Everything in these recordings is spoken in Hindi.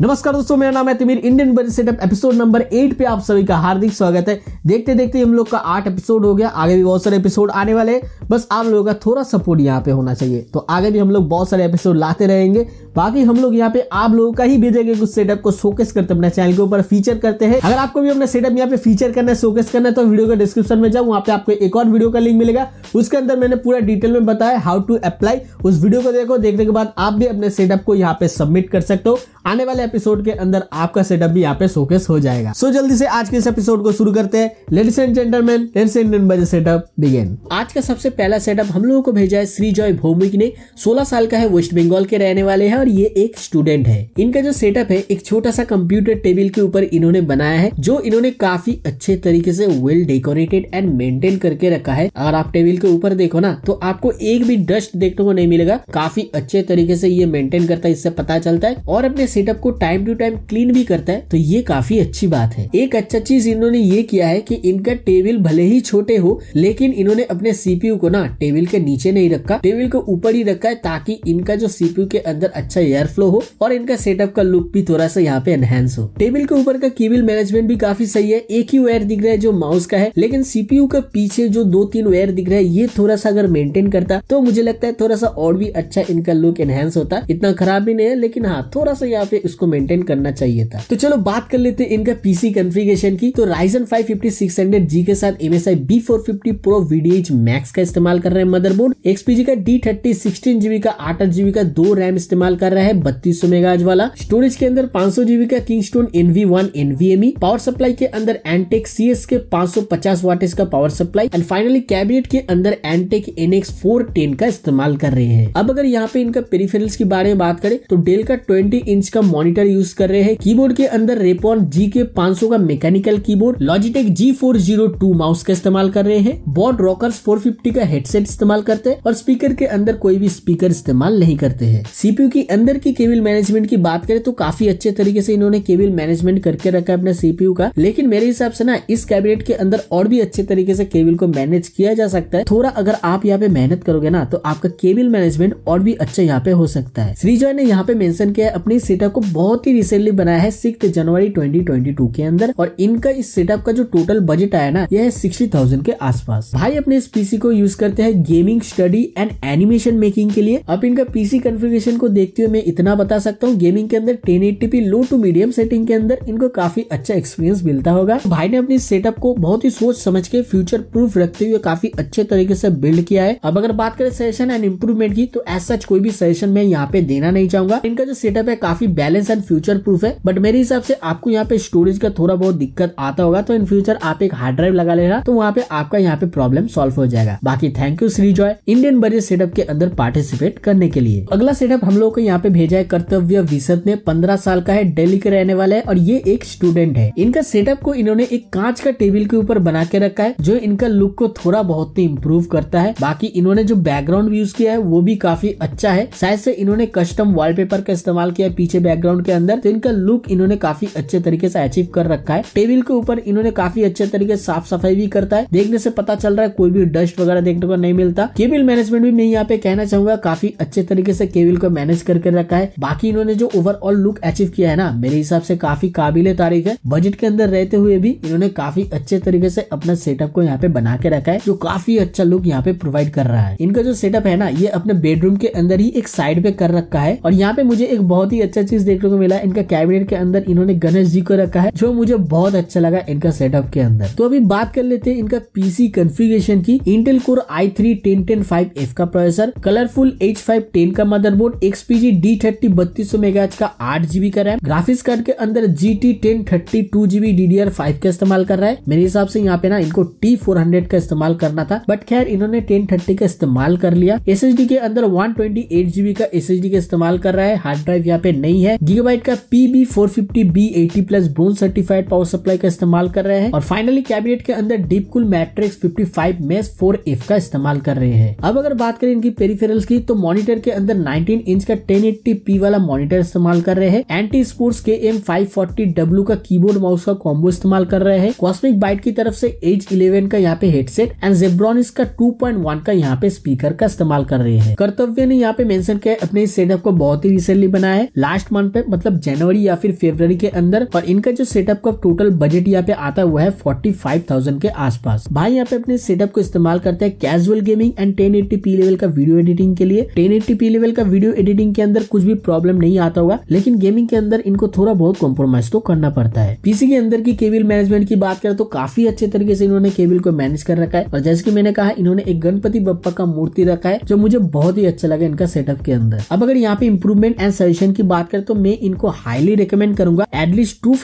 नमस्कार दोस्तों मेरा नाम है Timir Indian budget setup episode number eight पे आप सभी का हार्दिक स्वागत है देखते देखते हम लोग का आठ एपिसोड हो गया आगे भी बहुत सारे एपिसोड आने वाले हैं बस आप लोगों का थोड़ा सपोर्ट यहाँ पे होना चाहिए तो आगे भी हम लोग बहुत सारे एपिसोड लाते रहेंगे बाकी हम लोग यहाँ पे आप लोगों का ही भेजेंगे कुछ सेटअप को शोकेस करते अपने चैनल के ऊपर फीचर करते हैं अगर आपको भी अपना सेटअप यहाँ पे फीचर करना है शोकेस करना है तो वीडियो का डिस्क्रिप्शन में जाओ वहाँ पे आपको एक और वीडियो का लिंक मिलेगा उसके अंदर मैंने पूरा डिटेल में बताया हाउ टू अप्लाई उस वीडियो को देखो देखने के बाद आप भी अपने सेटअप को यहाँ पे सबमिट कर सकते हो आने वाले एपिसोड के अंदर आपका सेटअप भी यहाँ पे शोकेस हो जाएगा सो so, जल्दी से आज के इस एपिसोड को शुरू करते हैं ladies and gentleman ladies and Indian बजे सेटअप बिगेन आज का सबसे पहला सेटअप हम लोगों को भेजा है श्री जॉय भौमिक ने 16 साल का है वेस्ट बंगाल के रहने वाले हैं और ये एक स्टूडेंट है इनका जो सेटअप है एक छोटा सा कंप्यूटर टेबल के ऊपर इन्होंने बनाया है जो इन्होंने काफी अच्छे तरीके से वेल डेकोरेटेड एंड मेंटेन करके रखा है अगर आप टेबल के ऊपर देखो ना तो आपको एक भी डस्ट देखने को नहीं मिलेगा काफी अच्छे तरीके से ये मेंटेन करता है इससे पता चलता है और अपने सेटअप को टाइम टू टाइम क्लीन भी करता है तो ये काफी अच्छी बात है एक अच्छा चीज इन्होंने ये किया है की इनका टेबल भले ही छोटे हो लेकिन इन्होंने अपने सीपीयू को ना टेबल के नीचे नहीं रखा टेबल को ऊपर ही रखा है ताकि इनका जो सीपीयू के अंदर अच्छा एयर फ्लो हो और इनका सेटअप का लुक भी थोड़ा सा यहाँ पे एनहेंस हो टेबल के ऊपर का कीबिल मैनेजमेंट भी काफी सही है एक ही वायर दिख रहा है जो माउस का है लेकिन सीपीयू का पीछे जो दो तीन वायर दिख रहा है ये थोड़ा सा अगर मेंटेन करता तो मुझे लगता है थोड़ा सा और भी अच्छा इनका लुक एनहेंस होता इतना खराब भी नहीं है लेकिन हाँ थोड़ा सा यहाँ पे इसको मेंटेन करना चाहिए था तो चलो बात कर लेते इनका पीसी कन्फिगेशन की तो Ryzen five fifty six hundred G के साथ M S I B four fifty pro video max का इस्तेमाल कर रहे हैं मदरबोर्ड एक्सपीजी का डी थर्टी सिक्सटीन जीबी का आठ आठ जीबी का दो रैम इस्तेमाल कर रहा है बत्तीस सौ मेगाज वाला स्टोरेज के अंदर पांच सौ जीबी का Kingston NV one NVMe power supply के अंदर एंटेक सी एस के पांच सौ पचास वाटेज का power supply and finally cabinet के अंदर अंदर एन एक्स फोर टेन का इस्तेमाल कर रहे हैं अब अगर यहाँ पे इनका पेरिफेरल्स के बारे में बात करें तो डेल का ट्वेंटी इंच का मॉनिटर यूज कर रहे हैं कीबोर्ड के अंदर रेपॉन जी के 500 का mechanical keyboard Logitech G four zero two mouse का इस्तेमाल कर रहे हैं बॉड रॉकर्स फिफ्टी का हेडसेट इस्तेमाल करते हैं और स्पीकर के अंदर कोई भी स्पीकर इस्तेमाल नहीं करते हैं सीपीयू के अंदर की केबल मैनेजमेंट की बात करें तो काफी अच्छे तरीके से इन्होंने केबल मैनेजमेंट करके रखा है अपने सीपीयू का लेकिन मेरे हिसाब से ना इस कैबिनेट के अंदर और भी अच्छे तरीके से केबल को मैनेज किया जा सकता है थोड़ा अगर आप यहाँ पे मेहनत करोगे ना तो आपका केबल मैनेजमेंट और भी अच्छा यहाँ पे हो सकता है श्रीजॉय ने यहाँ पे मेंशन किया है अपनी सेटअप को बहुत ही रिसेंटली बनाया है सिक्स जनवरी 2022 के अंदर और इनका इस सेटअप का जो टोटल बजट आया ना यह है सिक्सटी थाउजेंड के आसपास भाई अपने इस पीसी को यूज करते हैं gaming study and animation making के लिए अब इनका पीसी कन्फिग्रेशन को देखते हुए मैं इतना बता सकता हूँ गेमिंग के अंदर ten low to medium setting के अंदर इनको काफी अच्छा एक्सपीरियंस मिलता होगा भाई ने अपनी सेटअप को बहुत ही सोच समझ के फ्यूचर प्रूफ रखते हुए काफी अच्छे तरीके से बिल्ड किया है अब अगर बात करें सजेशन एंड इम्प्रूवमेंट की तो एस सच कोई भी सजेशन मैं यहाँ पे देना नहीं चाहूंगा इनका जो सेटअप है काफी बैलेंस एंड फ्यूचर प्रूफ है बट मेरे हिसाब से आपको यहाँ पे स्टोरेज का थोड़ा बहुत दिक्कत आता होगा तो इन फ्यूचर आप एक हार्ड ड्राइव लगा लेना तो वहाँ पे आपका यहाँ पे प्रॉब्लम सॉल्व हो जाएगा बाकी thank you Shri Joy Indian budget setup के अंदर पार्टिसिपेट करने के लिए अगला सेटअप हम लोग को यहाँ पे भेजा है कर्तव्य विशद ने पंद्रह साल का है डेली के रहने वाला है और ये एक स्टूडेंट है इनका सेटअप को इन्होंने एक कांच का टेबल के ऊपर बना के रखा है जो इनका लुक को थोड़ा बहुत ही इम्प्रूव करता है बाकी इन्होंने जो बैकग्राउंड यूज किया है वो भी काफी अच्छा है शायद से इन्होंने कस्टम वॉलपेपर का इस्तेमाल किया है पीछे बैकग्राउंड के अंदर तो इनका लुक इन्होंने काफी अच्छे तरीके से अचीव कर रखा है टेबल के ऊपर इन्होंने काफी अच्छे तरीके से साफ सफाई भी करता है देखने से पता चल रहा है कोई भी डस्ट वगैरह देखने को नहीं मिलता केबिल मैनेजमेंट भी मैं यहाँ पे कहना चाहूंगा काफी अच्छे तरीके से केबिल को मैनेज करके रखा है बाकी इन्होंने जो ओवरऑल लुक अचीव किया है ना मेरे हिसाब से काफी काबिल तारीफ है बजट के अंदर रहते हुए भी इन्होंने काफी अच्छे तरीके से अपना सेटअप को यहाँ पे बना के रखा है जो काफी अच्छा लुक यहाँ पे प्रोवाइड कर रहा है इनका जो सेटअप है ना ये अपने बेडरूम के अंदर ही एक साइड पे कर रखा है और यहाँ पे मुझे एक बहुत ही अच्छा चीज देखने को मिला इनका कैबिनेट के अंदर इन्होंने गणेश जी को रखा है जो मुझे बहुत अच्छा लगा इनका सेटअप के अंदर तो अभी बात कर लेते हैं इनका पीसी कन्फिगेशन की Intel core I three ten ten five F का processor Colorful H five ten का मदरबोर्ड एक्सपीजी डी थर्टी बत्तीस सौ मेगा का आठ जीबी का रैम ग्राफिक्स कार्ड के अंदर G T ten thirty two GB D D R five का इस्तेमाल कर रहा है मेरे हिसाब से यहाँ पे ना इनको टी फोर हंड्रेड का इस्तेमाल करना था बट बट खैर इन्होंने टेन थर्टी का इस्तेमाल कर लिया एस के अंदर वन ट्वेंटी एट जीबी का एस का इस्तेमाल कर रहा है हार्ड ड्राइव यहाँ पे नहीं है गीगाबाइट का P B four fifty B eighty plus bronze certified power supply का इस्तेमाल कर रहे हैं और फाइनली कैबिनेट के अंदर DeepCool Matrix fifty five mesh four F का इस्तेमाल कर रहे हैं अब अगर बात करें इनकी पेरीफेरल्स की तो मॉनिटर के अंदर नाइनटीन इंच का टेन एट्टी पी वाला मॉनिटर इस्तेमाल कर रहे हैं Ant Esports K M five forty W का कीबोर्ड माउस का कॉम्बो इस्तेमाल कर रहे हैं कॉस्मिक बाइट की तरफ से एच इलेवन का यहाँ पे हेडसेट एंड जेब्रॉन इसका 2.1 का यहाँ पे स्पीकर का इस्तेमाल कर रहे हैं कर्तव्य ने यहाँ पे मेंशन किया अपने इस सेटअप को बहुत ही रिसेंटली बनाया है लास्ट मंथ पे मतलब जनवरी या फिर फेब्रवरी के अंदर और इनका जो सेटअप का टोटल बजट यहाँ पे आता हुआ है फोर्टी फाइव थाउजेंड के आसपास भाई यहाँ पे अपने सेटअप को इस्तेमाल करते हैं casual gaming and ten eighty P level का वीडियो एडिटिंग के लिए टेन एट्टी पी लेवल का वीडियो एडिटिंग के अंदर कुछ भी प्रॉब्लम नहीं आता होगा लेकिन गेमिंग के अंदर इनको थोड़ा बहुत कॉम्प्रोमाइज तो करना पड़ता है पीसी के अंदर की केबल मैनेजमेंट की बात करें तो काफी अच्छे तरीके से इन्होंने केबिल को मैनेज कर रखा है और जैसे कि मैंने कहा रखा है इन्होंने एक गणपति बप्पा का मूर्ति रखा है जो मुझे बहुत ही अच्छा लगा इनका सेटअप के अंदर अब अगर यहाँ पे इम्प्रूवमेंट एंड सजेशन की बात करें तो मैं इनको हाईली रिकमेंड करूंगा एटलीस्ट टू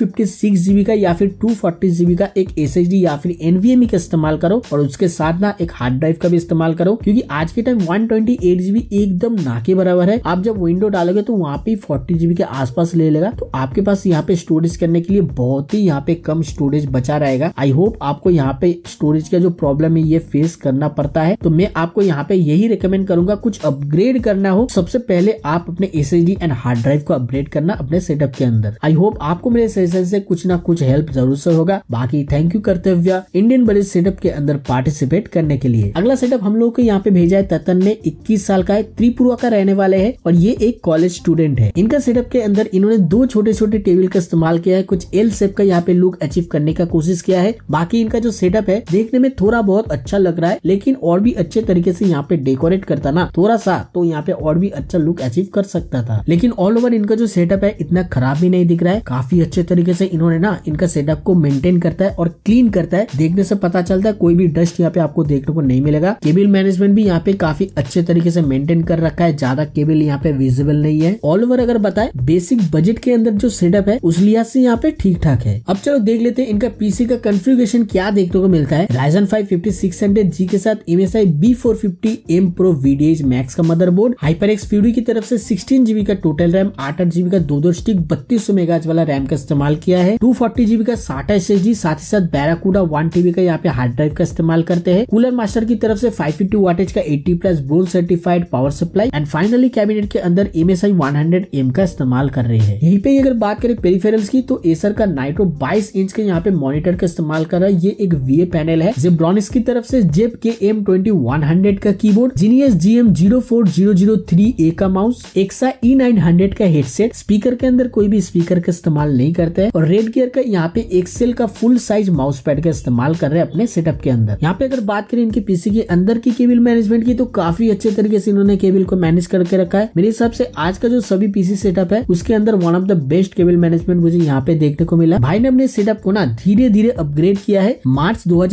जीबी का या फिर टू जीबी का एक एस या फिर एनवीएम e का इस्तेमाल करो और उसके साथ ना एक हार्ड ड्राइव का भी इस्तेमाल करो क्योंकि आज के टाइम वन जीबी एकदम ना के बराबर है आप जब विंडो डालोगे तो वहाँ पे फोर्टी जीबी के आसपास ले लेगा तो आपके पास यहाँ पे स्टोरेज करने के लिए बहुत ही यहाँ पे कम स्टोरेज बचा रहेगा आई होप आपको यहाँ पे स्टोरेज का जो प्रॉब्लम है ये फेस कर करना पड़ता है तो मैं आपको यहाँ पे यही रिकमेंड करूंगा कुछ अपग्रेड करना हो सबसे पहले आप अपने एस एंड हार्ड ड्राइव को अपग्रेड करना अपने सेटअप के अंदर आई होप आपको मेरे सेशन से कुछ ना कुछ हेल्प जरूर से होगा बाकी थैंक यू करते हुए इंडियन बड़े सेटअप के अंदर पार्टिसिपेट करने के लिए अगला सेटअप हम लोग को यहाँ पे भेजा है ततन ने इक्कीस साल का है त्रिपुरा का रहने वाले है और ये एक कॉलेज स्टूडेंट है इनका सेटअप के अंदर इन्होंने दो छोटे छोटे टेबल का इस्तेमाल किया है कुछ एल सेप का यहाँ पे लुक अचीव करने का कोशिश किया है बाकी इनका जो सेटअप है देखने में थोड़ा बहुत अच्छा लग रहा है रहा है लेकिन और भी अच्छे तरीके से यहाँ पे डेकोरेट करता ना थोड़ा सा तो यहाँ पे और भी अच्छा लुक अचीव कर सकता था लेकिन ऑल ओवर इनका जो सेटअप है इतना खराब भी नहीं दिख रहा है काफी अच्छे तरीके से इन्होंने ना इनका सेटअप को मेंटेन करता है और क्लीन करता है देखने से पता चलता है कोई भी डस्ट यहाँ पे आपको देखने को नहीं मिलेगा केबल मैनेजमेंट भी यहाँ पे काफी अच्छे तरीके से मेंटेन कर रखा है ज्यादा केबल यहाँ पे विजिबल नहीं है ऑल ओवर अगर बताए बेसिक बजट के अंदर जो सेटअप है उस लिहाज से यहाँ पे ठीक ठाक है अब चलो देख लेते हैं इनका पीसी का कंफ्यूगेशन क्या देखने को मिलता है Ryzen five fifty six hundred इसी के साथ M S I B four fifty M pro VDH max का मदरबोर्ड हाइपर एक्स फ्यूडी की तरफ से सिक्सटीन जीबी का टोटल रैम आठ आठ जीबी का दो दो स्टिक बत्तीस सौ मेगा वाला रैम का इस्तेमाल किया है टू फोर्टी जीबी का साठ एस एस जी साथ ही साथ बैराकूडा वन टीबी का यहाँ पे हार्ड ड्राइव का इस्तेमाल करते हैं कूलर मास्टर की तरफ से फाइव फिफ्टी वाटेज का eighty plus bronze certified power supply and finally cabinet के अंदर M S I one hundred M का इस्तेमाल कर रहे हैं यहीं पे अगर बात करें पेरीफेरल्स की तो एसर का नाइट्रो बाईस इंच के यहाँ पे मॉनिटर का इस्तेमाल कर रहा है ये एक वी पैनल है जेब्रॉनिस की तरफ से J Philip K M twenty one hundred का keyboard Genius M zero four zero zero three A का माउस एक्सा ई नाइन हंड्रेड का हेडसेट स्पीकर के अंदर कोई भी स्पीकर का इस्तेमाल नहीं करता है और रेड गियर का यहाँ पे एक्सेल का फुल साइज माउस पैड का इस्तेमाल कर रहे हैं अपने सेटअप के अंदर यहाँ पे अगर बात करें इनके पीसी के अंदर की केबल मैनेजमेंट की तो काफी अच्छे तरीके से इन्होंने केबल को मैनेज करके रखा है मेरे हिसाब से आज का जो सभी पीसी सेटअप है उसके अंदर one of the best cable management मुझे यहाँ पे देखने को मिला भाई ने अपने सेटअप को ना धीरे धीरे अपग्रेड किया है मार्च दो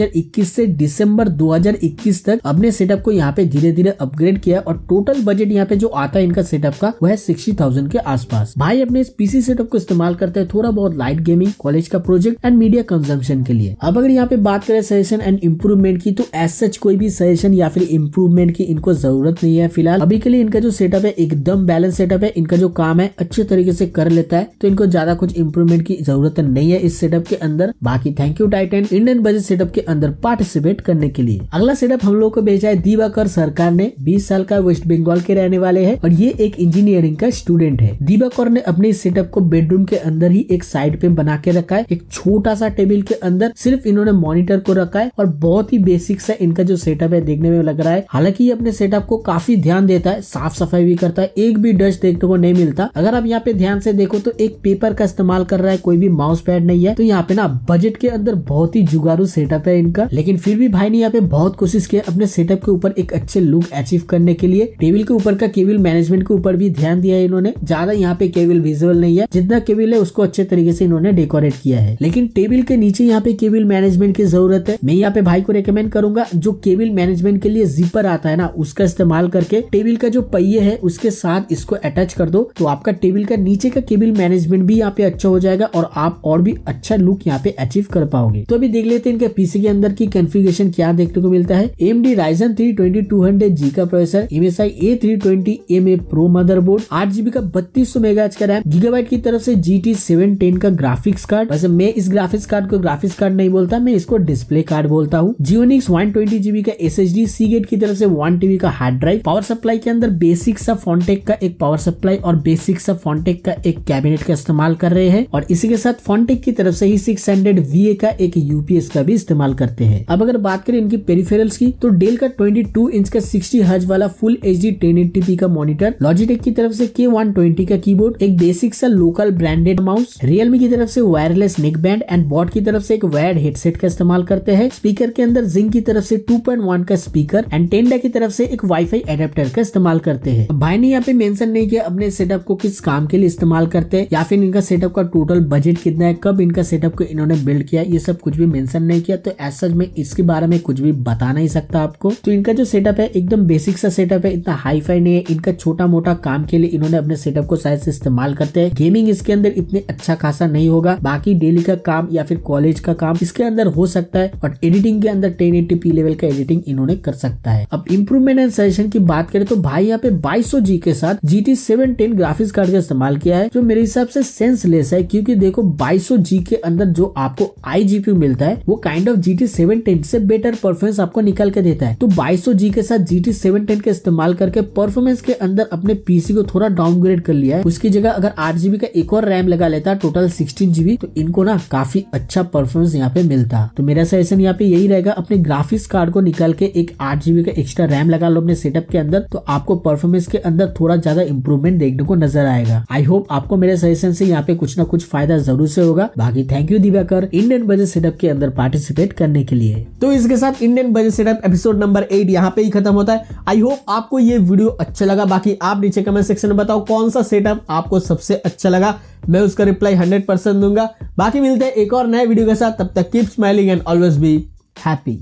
से दिसंबर 2021 2021 तक अपने सेटअप को यहाँ पे धीरे धीरे अपग्रेड किया और टोटल बजट यहाँ पे जो आता है इनका सेटअप का वह सिक्सटी थाउजेंड के आसपास भाई अपने इस पीसी सेटअप को इस्तेमाल करते हैं थोड़ा बहुत लाइट गेमिंग कॉलेज का प्रोजेक्ट एंड मीडिया कंजम्पशन के लिए अब अगर यहाँ पे बात करें सजेशन एंड इम्प्रूवमेंट की तो एज सच कोई भी सजेशन या फिर इम्प्रूवमेंट की इनको जरूरत नहीं है फिलहाल अभी के लिए इनका जो सेटअप है एकदम बैलेंस सेटअप है इनका जो काम है अच्छे तरीके से कर लेता है तो इनको ज्यादा कुछ इम्प्रूवमेंट की जरूरत नहीं है इस सेटअप के अंदर बाकी thank you Titan Indian budget setup के अंदर पार्टिसिपेट करने के लिए अगला सेटअप हम लोग को भेजा है दिवाकर सरकार ने 20 साल का वेस्ट बंगाल के रहने वाले हैं और ये एक इंजीनियरिंग का स्टूडेंट है दिवाकर ने अपने सेटअप को बेडरूम के अंदर ही एक साइड पे बना के रखा है एक छोटा सा टेबल के अंदर सिर्फ इन्होंने मॉनिटर को रखा है और बहुत ही बेसिक सा इनका जो सेटअप है देखने में लग रहा है हालांकि ये अपने सेटअप को काफी ध्यान देता है साफ सफाई भी करता है एक भी डस्ट देखने को नहीं मिलता अगर आप यहाँ पे ध्यान से देखो तो एक पेपर का इस्तेमाल कर रहा है कोई भी माउस पैड नहीं है तो यहाँ पे ना बजट के अंदर बहुत ही जुगारू सेटअप है इनका लेकिन फिर भी भाई ने यहाँ पे बहुत बहुत कोशिश किया अपने सेटअप के ऊपर एक अच्छे लुक अचीव करने के लिए टेबल के ऊपर का केबल मैनेजमेंट के ऊपर भी ध्यान दिया है इन्होंने ज्यादा यहाँ पे केबल विजुअल नहीं है जितना केबल है उसको अच्छे तरीके से इन्होंने डेकोरेट किया है लेकिन टेबल के नीचे यहाँ पे केबल मैनेजमेंट की जरूरत है मैं यहाँ पे भाई को रिकमेंड करूंगा जो केबल मैनेजमेंट के लिए जिपर आता है ना उसका इस्तेमाल करके टेबल का जो पहिए है उसके साथ इसको अटैच कर दो तो आपका टेबल का नीचे का केबल मैनेजमेंट भी यहाँ पे अच्छा हो जाएगा और आप और भी अच्छा लुक यहाँ पे अचीव कर पाओगे तो अभी देख लेते हैं इनके पीसी के अंदर की कन्फिग्रेशन क्या देखने को मिला मिलता है M D Ryzen three twenty two hundred G का processor M S I A three twenty M A pro motherboard आठ जीबी का बत्तीस सौ मेगा का रैम गीगाबाइट की तरफ से जी टी सेवन टेन का ग्राफिक्स कार्ड वैसे मैं इस ग्राफिक्स कार्ड को ग्राफिक्स कार्ड नहीं बोलता मैं इसको डिस्प्ले कार्ड बोलता हूँ जियोनिक्स वन ट्वेंटी जीबी का S H D Seagate की तरफ से वन टीबी का हार्ड ड्राइव पावर सप्लाई के अंदर बेसिक सा फॉन्टेक का एक पावर सप्लाई और बेसिक सा फॉन्टेक का एक कैबिनेट का इस्तेमाल कर रहे हैं और इसी के साथ फॉन्टेक की तरफ से ही सिक्स हंड्रेड वी ए का एक यूपीएस का भी इस्तेमाल करते हैं अब अगर बात करें इनकी पेरी पेरिफेरल्स की तो डेल का 22 इंच का 60 हर्ज वाला फुल एच डी टेन का मॉनिटर लॉजिटेक की तरफ से के वन का कीबोर्ड एक बेसिक सा लोकल ब्रांडेड माउस रियलमी की तरफ से wireless neck band and boAt की तरफ से एक वायर्ड हेडसेट का इस्तेमाल करते हैं स्पीकर के अंदर जिंक की तरफ से 2.1 का स्पीकर एंड टेंडा की तरफ से एक वाईफाई एडेप्टर का इस्तेमाल करते हैं भाई ने यहाँ पे मेंशन नहीं किया अपने सेटअप को किस काम के लिए इस्तेमाल करते हैं या फिर इनका सेटअप का टोटल बजट कितना है कब इनका सेटअप को इन्होंने बिल्ड किया ये सब कुछ भी मेंशन नहीं किया तो एज सच में इसके बारे में कुछ भी बता नहीं सकता आपको तो इनका जो सेटअप है एकदम बेसिक सा सेटअप है इतना हाई फाई नहीं है इनका छोटा मोटा काम के लिए इन्होंने अपने सेटअप को शायद से इस्तेमाल करते हैं गेमिंग इसके अंदर इतने अच्छा खासा नहीं होगा बाकी डेली का काम या फिर कॉलेज का काम इसके अंदर हो सकता है और एडिटिंग के अंदर टेन लेवल का एडिटिंग इन्होंने कर सकता है अब इम्प्रूवमेंट एंड सजेशन की बात करें तो भाई यहाँ पे बाईस जी के साथ G T seven ten graphics card का इस्तेमाल किया है जो मेरे हिसाब से सेंसलेस है क्योंकि देखो बाईस जी के अंदर जो आपको आई मिलता है वो kind of G T seven ten से बेटर परफॉर्मेंस परफॉर्मेंस आपको निकाल के देता है तो बाईस जी के साथ जी टी सेवन टेन का इस्तेमाल करके परफॉर्मेंस के अंदर अपने पीसी को थोड़ा डाउनग्रेड कर लिया है उसकी जगह अगर आठ जीबी का एक और रैम लगा लेता टोटल सिक्सटीन जीबी तो इनको ना काफी अच्छा परफॉर्मेंस यहाँ पे मिलता तो मेरा सजेशन यहाँ पे यही रहेगा अपने ग्राफिक्स कार्ड को निकाल के एक आठ जीबी का एक्स्ट्रा रैम लगा लो अपने सेटअप के अंदर तो आपको परफॉर्मेंस के अंदर थोड़ा ज्यादा इंप्रूवमेंट देखने को नजर आएगा आई होप आपको मेरे सजेशन से यहाँ पे कुछ ना कुछ फायदा जरूर से होगा बाकी थैंक यू दिवाकर इंडियन बजट सेटअप के अंदर पार्टिसिपेट करने के लिए तो इसके साथ Indian Indian budget setup episode number eight यहाँ पे ही खत्म होता है आई होप आपको ये वीडियो अच्छा लगा बाकी आप नीचे कमेंट सेक्शन में बताओ कौन सा सेटअप आपको सबसे अच्छा लगा मैं उसका रिप्लाई हंड्रेड परसेंट दूंगा बाकी मिलते हैं एक और नए वीडियो के साथ तब तक keep smiling and always be happy